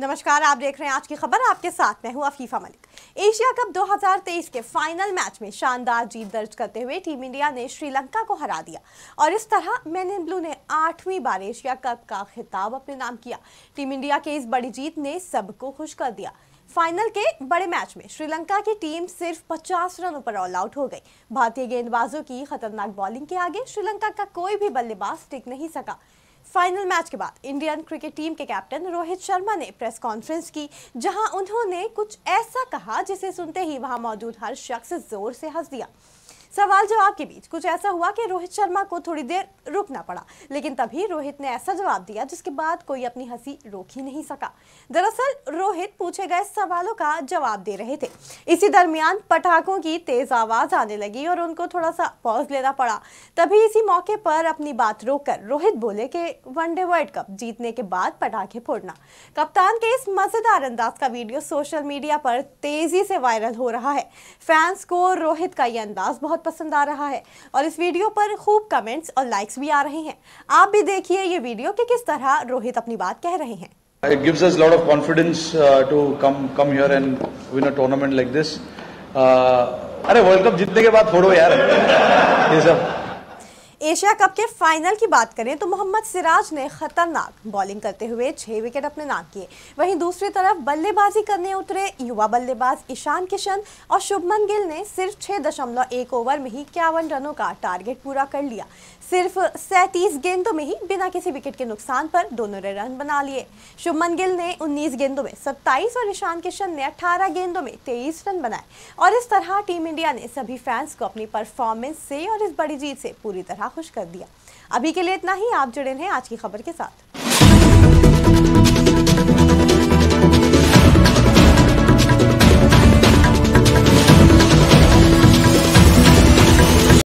नमस्कार आप देख रहे हैं आज की खबर आपके साथ मैं हूं अफीफा मलिक एशिया कप 2023 के फाइनल मैच में शानदार जीत दर्ज करते हुए टीम इंडिया ने श्रीलंका को हरा दिया और इस तरह मैन इन ब्लू ने आठवीं बार एशिया कप का खिताब अपने नाम किया टीम इंडिया के इस बड़ी जीत ने सबको खुश कर दिया फाइनल के बड़े मैच में श्रीलंका की टीम सिर्फ 50 रनों पर ऑल आउट हो गई भारतीय गेंदबाजों की खतरनाक बॉलिंग के आगे श्रीलंका का कोई भी बल्लेबाज टिक नहीं सका फाइनल मैच के बाद इंडियन क्रिकेट टीम के कैप्टन रोहित शर्मा ने प्रेस कॉन्फ्रेंस की जहां उन्होंने कुछ ऐसा कहा जिसे सुनते ही वहां मौजूद हर शख्स जोर से हंस दिया सवाल जवाब के बीच कुछ ऐसा हुआ कि रोहित शर्मा को थोड़ी देर रुकना पड़ा लेकिन तभी रोहित ने ऐसा जवाब दिया जिसके बाद कोई अपनी हंसी रोक ही नहीं सका दरअसल रोहित पूछे गए सवालों का जवाब दे रहे थे इसी दरमियान पटाखों की तेज आवाज आने लगी और उनको थोड़ा सा पॉज लेना पड़ा तभी इसी मौके पर अपनी बात रोक रोहित बोले कि वनडे वर्ल्ड कप जीतने के बाद पटाखे फोड़ना कप्तान के इस मजेदार अंदाज का वीडियो सोशल मीडिया पर तेजी से वायरल हो रहा है फैंस को रोहित का यह अंदाज बहुत बहुत पसंद आ रहा है और इस वीडियो पर खूब कमेंट्स और लाइक्स भी आ रहे हैं आप भी देखिए ये वीडियो कि किस तरह रोहित अपनी बात कह रहे हैं it gives us lot of confidence to come come here and win a tournament like this अरे वर्ल्ड कप जीतने के बाद फोड़ो यार ये सब एशिया कप के फाइनल की बात करें तो मोहम्मद सिराज ने खतरनाक बॉलिंग करते हुए छह विकेट अपने नाम किए वहीं दूसरी तरफ बल्लेबाजी करने उतरे युवा बल्लेबाज ईशान किशन और शुभमन गिल ने सिर्फ छह दशमलव एक ओवर में ही इक्यावन रनों का टारगेट पूरा कर लिया सिर्फ सैंतीस गेंदों में ही बिना किसी विकेट के नुकसान पर दोनों ने रन बना लिए शुभमन गिल ने उन्नीस गेंदों में सत्ताईस और ईशान किशन ने अठारह गेंदों में तेईस रन बनाए और इस तरह टीम इंडिया ने सभी फैंस को अपनी परफॉर्मेंस से और इस बड़ी जीत से पूरी तरह खुश कर दिया अभी के लिए इतना ही आप जुड़े हैं आज की खबर के साथ